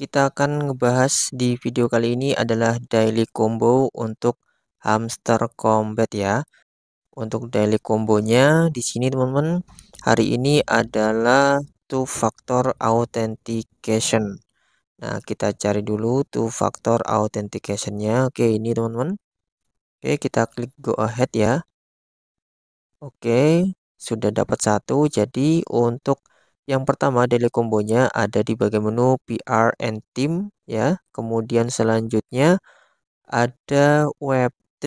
kita akan ngebahas di video kali ini adalah daily combo untuk hamster combat ya. Untuk daily combonya di sini teman-teman, hari ini adalah two factor authentication. Nah, kita cari dulu two factor authenticationnya. Oke, ini teman-teman. Oke, kita klik go ahead ya. Oke, sudah dapat satu. Jadi untuk yang pertama daily kombonya ada di bagian menu PR and team ya. Kemudian selanjutnya ada web3.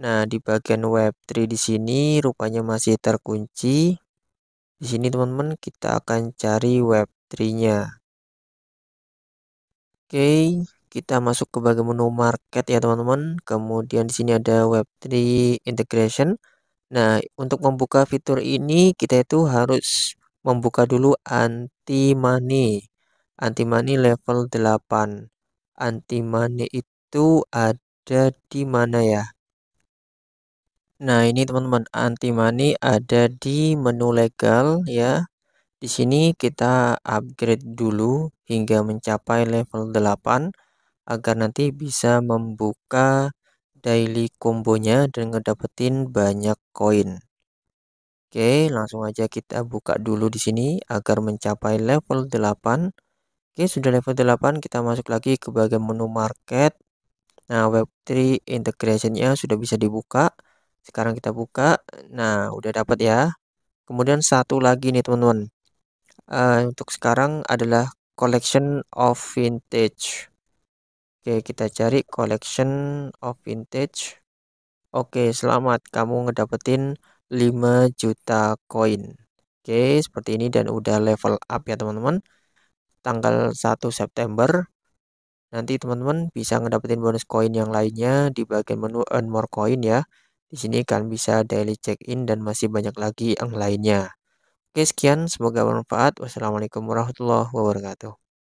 Nah, di bagian web3 di sini rupanya masih terkunci. Di sini teman-teman kita akan cari web3-nya. Oke, kita masuk ke bagian menu market ya teman-teman. Kemudian di sini ada web3 integration. Nah, untuk membuka fitur ini kita itu harus membuka dulu anti money. Anti money level 8. Anti money itu ada di mana ya? Nah, ini teman-teman anti money ada di menu legal ya. Di sini kita upgrade dulu hingga mencapai level 8 agar nanti bisa membuka daily kombonya dan ngedapetin banyak koin. Oke, langsung aja kita buka dulu di sini agar mencapai level 8. Oke, sudah level 8, kita masuk lagi ke bagian menu market. Nah, Web3 integration-nya sudah bisa dibuka. Sekarang kita buka. Nah, udah dapat ya. Kemudian satu lagi nih, teman-teman. Uh, untuk sekarang adalah collection of vintage. Oke, kita cari collection of vintage. Oke, selamat kamu ngedapetin 5 juta koin. Oke, seperti ini dan udah level up ya teman-teman. Tanggal 1 September. Nanti teman-teman bisa ngedapetin bonus koin yang lainnya di bagian menu earn more coin ya. Di sini kalian bisa daily check-in dan masih banyak lagi yang lainnya. Oke, sekian. Semoga bermanfaat. Wassalamualaikum warahmatullahi wabarakatuh.